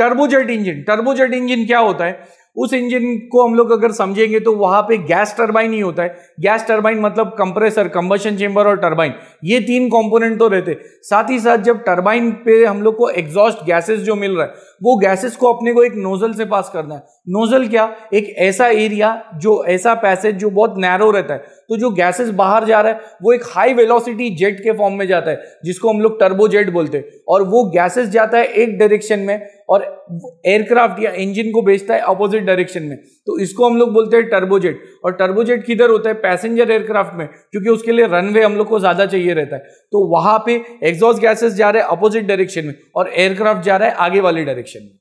turbojet engine turbojet engine क्या होता है उस इंजन को हम लोग अगर समझेंगे तो वहां पे गैस टर्बाइन ही होता है गैस टरबाइन मतलब कंप्रेसर कंबशन चेंबर और टरबाइन ये तीन कंपोनेंट तो रहते साथ ही साथ जब टर्बाइन पे हम लोग को एग्जॉस्ट गैसेस जो मिल रहा है वो गैसेस को अपने को एक नोजल से पास करना है नोजल क्या एक ऐसा एरिया जो ऐसा पैसेज जो बहुत नैरो रहता है तो जो गैसेस बाहर जा रहा है वो एक हाई वेलोसिटी जेट के फॉर्म में जाता है जिसको हम लोग टर्बोजेट बोलते हैं और वो गैसेस जाता है एक डायरेक्शन में और एयरक्राफ्ट या इंजन को भेजता है अपोजिट डायरेक्शन में तो इसको हम लोग बोलते हैं टर्बोजेट और टर्बोजेट किधर होता है पैसेंजर एयरक्राफ्ट में क्योंकि उसके लिए रनवे हम लोग को ज़्यादा चाहिए रहता है तो वहां पे एग्जॉस्ट गैसेस जा रहे हैं अपोजिट डायरेक्शन में और एयरक्राफ्ट जा रहा है आगे वाले डायरेक्शन में